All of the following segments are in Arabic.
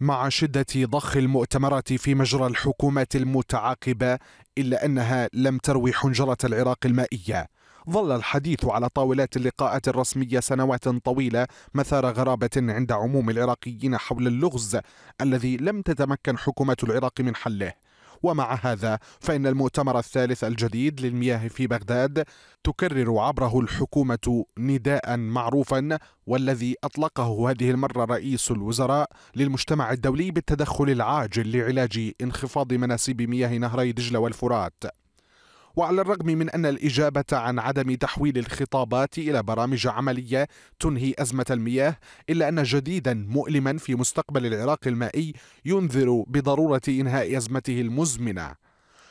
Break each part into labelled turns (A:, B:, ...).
A: مع شدة ضخ المؤتمرات في مجرى الحكومة المتعاقبة إلا أنها لم تروي حنجرة العراق المائية ظل الحديث على طاولات اللقاءات الرسمية سنوات طويلة مثار غرابة عند عموم العراقيين حول اللغز الذي لم تتمكن حكومة العراق من حله ومع هذا فإن المؤتمر الثالث الجديد للمياه في بغداد تكرر عبره الحكومة نداء معروفا والذي أطلقه هذه المرة رئيس الوزراء للمجتمع الدولي بالتدخل العاجل لعلاج انخفاض مناسيب مياه نهري دجلة والفرات وعلى الرغم من أن الإجابة عن عدم تحويل الخطابات إلى برامج عملية تنهي أزمة المياه إلا أن جديدا مؤلما في مستقبل العراق المائي ينذر بضرورة إنهاء أزمته المزمنة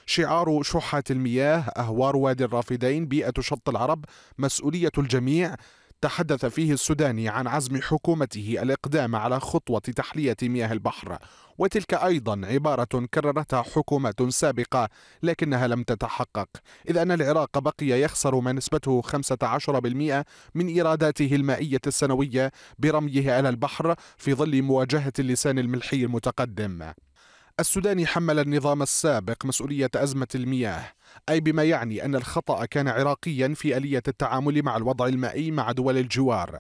A: شعار شحة المياه أهوار وادي الرافدين بيئة شط العرب مسؤولية الجميع تحدث فيه السوداني عن عزم حكومته الإقدام على خطوة تحلية مياه البحر وتلك أيضا عبارة كررتها حكومات سابقة لكنها لم تتحقق إذ أن العراق بقي يخسر ما نسبته 15% من إيراداته المائية السنوية برميه على البحر في ظل مواجهة اللسان الملحي المتقدم السوداني حمل النظام السابق مسؤولية أزمة المياه أي بما يعني أن الخطأ كان عراقيا في آلية التعامل مع الوضع المائي مع دول الجوار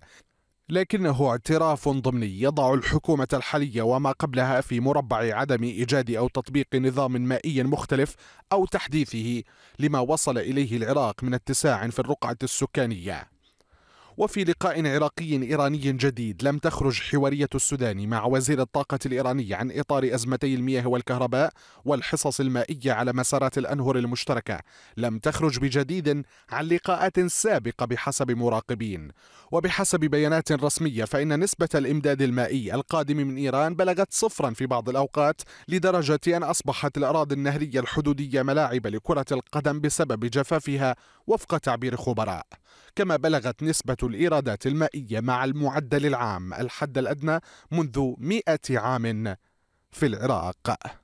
A: لكنه اعتراف ضمني يضع الحكومة الحالية وما قبلها في مربع عدم إيجاد أو تطبيق نظام مائي مختلف أو تحديثه لما وصل إليه العراق من اتساع في الرقعة السكانية وفي لقاء عراقي إيراني جديد لم تخرج حوارية السودان مع وزير الطاقة الإيراني عن إطار أزمتي المياه والكهرباء والحصص المائية على مسارات الأنهر المشتركة لم تخرج بجديد عن لقاءات سابقة بحسب مراقبين وبحسب بيانات رسمية فإن نسبة الإمداد المائي القادم من إيران بلغت صفرا في بعض الأوقات لدرجة أن أصبحت الأراضي النهرية الحدودية ملاعب لكرة القدم بسبب جفافها وفق تعبير خبراء كما بلغت نسبة الإيرادات المائية مع المعدل العام الحد الأدنى منذ مئة عام في العراق